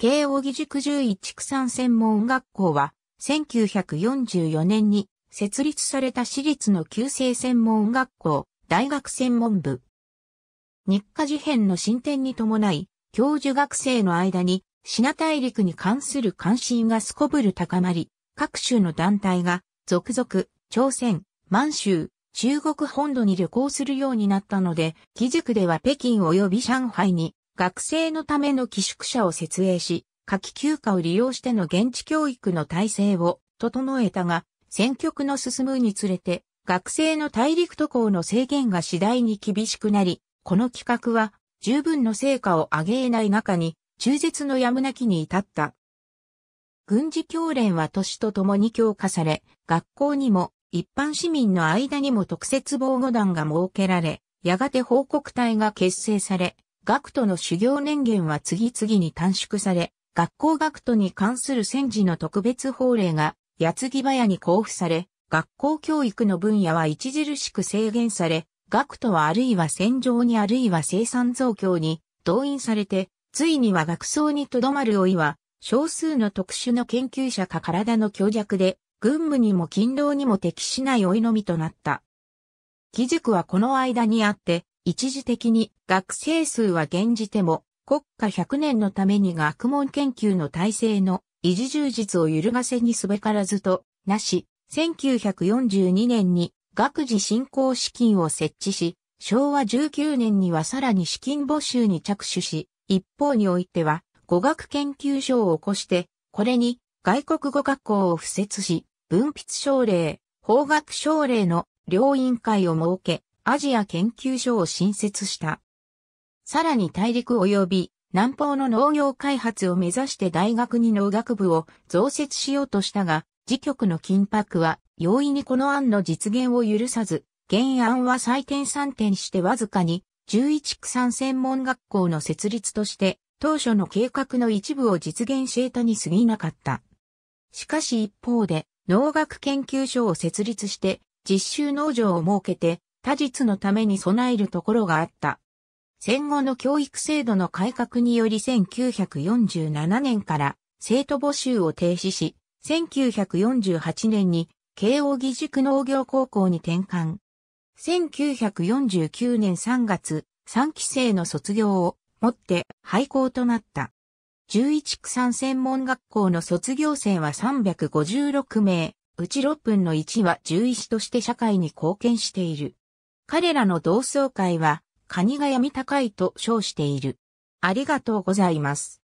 慶応義塾獣医畜産専門学校は、1944年に設立された私立の旧制専門学校、大学専門部。日課事変の進展に伴い、教授学生の間に、品大陸に関する関心がすこぶる高まり、各種の団体が、続々、朝鮮、満州、中国本土に旅行するようになったので、義塾では北京及び上海に学生のための寄宿舎を設営し、夏季休暇を利用しての現地教育の体制を整えたが、選挙区の進むにつれて、学生の大陸渡航の制限が次第に厳しくなり、この企画は十分の成果を上げ得ない中に、中絶のやむなきに至った。軍事教練は年とともに強化され、学校にも一般市民の間にも特設防護団が設けられ、やがて報告隊が結成され、学徒の修行年限は次々に短縮され、学校学徒に関する戦時の特別法令が、矢継ぎ早に交付され、学校教育の分野は著しく制限され、学徒はあるいは戦場にあるいは生産増強に動員されて、ついには学僧にとどまる老いは、少数の特殊の研究者か体の強弱で、軍務にも勤労にも適しない老いのみとなった。義塾はこの間にあって、一時的に学生数は減じても国家100年のために学問研究の体制の維持充実を揺るがせにすべからずとなし、1942年に学児振興資金を設置し、昭和19年にはさらに資金募集に着手し、一方においては語学研究所を起こして、これに外国語学校を付設し、文筆奨励、法学奨励の両委員会を設け、アジア研究所を新設した。さらに大陸及び南方の農業開発を目指して大学に農学部を増設しようとしたが、次局の緊迫は容易にこの案の実現を許さず、原案は採点3点してわずかに11区産専門学校の設立として当初の計画の一部を実現していたに過ぎなかった。しかし一方で農学研究所を設立して実習農場を設けて他実のために備えるところがあった。戦後の教育制度の改革により1947年から生徒募集を停止し、1948年に慶応義塾農業高校に転換。1949年3月、3期生の卒業をもって廃校となった。11区3専門学校の卒業生は356名、うち6分の1は獣医師として社会に貢献している。彼らの同窓会は、カニが闇高いと称している。ありがとうございます。